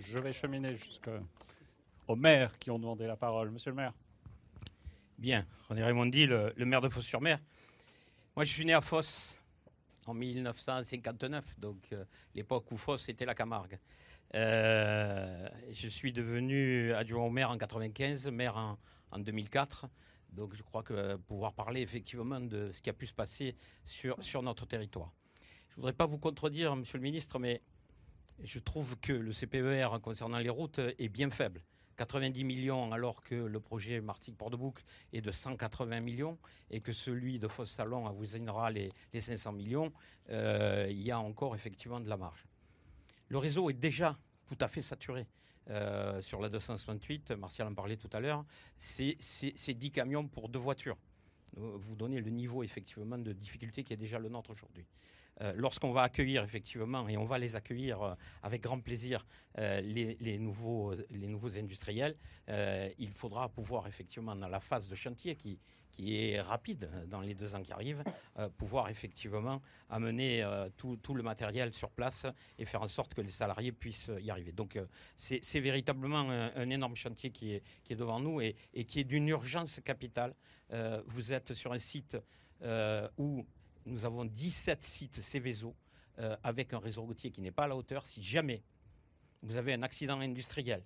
je, vais cheminer jusqu'aux maires qui ont demandé la parole. Monsieur le maire. Bien, René Raymond dit le maire de Fos-sur-Mer. Moi, je suis né à Fos en 1959, donc euh, l'époque où Fos était la Camargue. Euh, je suis devenu adjoint au maire en 95, maire en, 2004. Donc je crois que euh, pouvoir parler effectivement de ce qui a pu se passer sur, sur notre territoire. Je ne voudrais pas vous contredire, Monsieur le Ministre, mais je trouve que le CPER concernant les routes est bien faible. 90 millions alors que le projet Martigues-Port de Bouc est de 180 millions et que celui de Fosse-Salon vous les, 500 millions, euh, il y a encore effectivement de la marge. Le réseau est déjà tout à fait saturé. Euh, sur la 268, Martial en parlait tout à l'heure, c'est 10 camions pour deux voitures. Vous donnez le niveau effectivement de difficulté qui est déjà le nôtre aujourd'hui. Euh, lorsqu'on va accueillir effectivement, et on va les accueillir euh, avec grand plaisir, euh, les, nouveaux, les nouveaux industriels, il faudra pouvoir effectivement, dans la phase de chantier qui, qui est rapide dans les deux ans qui arrivent, pouvoir effectivement amener tout, le matériel sur place et faire en sorte que les salariés puissent y arriver. Donc c'est véritablement un, énorme chantier qui est, qui est devant nous et, qui est d'une urgence capitale. vous êtes sur un site où nous avons 17 sites Céveso euh, avec un réseau routier qui n'est pas à la hauteur. Si jamais vous avez un accident industriel,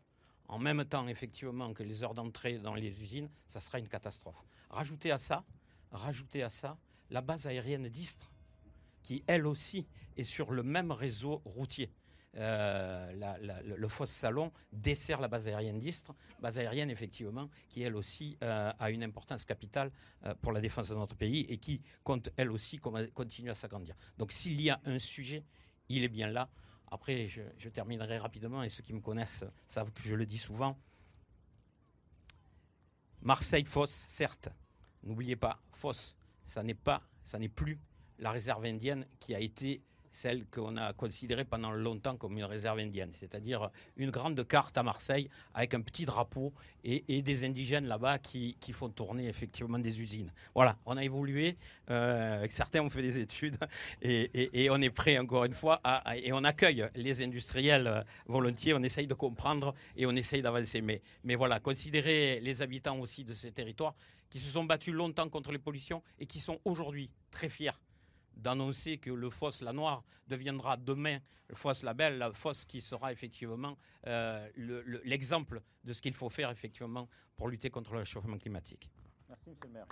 en même temps effectivement que les heures d'entrée dans les usines, ça sera une catastrophe. Rajoutez à ça, rajoutez à ça la base aérienne d'Istres, qui elle aussi est sur le même réseau routier. Euh, le, FOSS salon dessert la base aérienne d'Istre, base aérienne effectivement qui elle aussi euh, a une importance capitale euh, pour la défense de notre pays et qui compte elle aussi continuer à s'agrandir. Donc s'il y a un sujet, il est bien là. Après, je, terminerai rapidement et ceux qui me connaissent savent que je le dis souvent. Marseille fausse, certes, n'oubliez pas, fausse, ça n'est pas, ça n'est plus la réserve indienne qui a été celle qu'on a considérée pendant longtemps comme une réserve indienne, c'est-à-dire une grande carte à Marseille avec un petit drapeau et, des indigènes là-bas qui, font tourner effectivement des usines. Voilà, on a évolué, euh, certains ont fait des études et, on est prêt encore une fois et on accueille les industriels euh, volontiers, on essaye de comprendre et on essaye d'avancer. Mais, mais voilà, considérer les habitants aussi de ces territoires qui se sont battus longtemps contre les pollutions et qui sont aujourd'hui très fiers d'annoncer que le Fosse la Noire deviendra demain le Fosse la Belle, la Fosse qui sera effectivement euh, l'exemple de ce qu'il faut faire effectivement pour lutter contre le réchauffement climatique. Merci, le maire.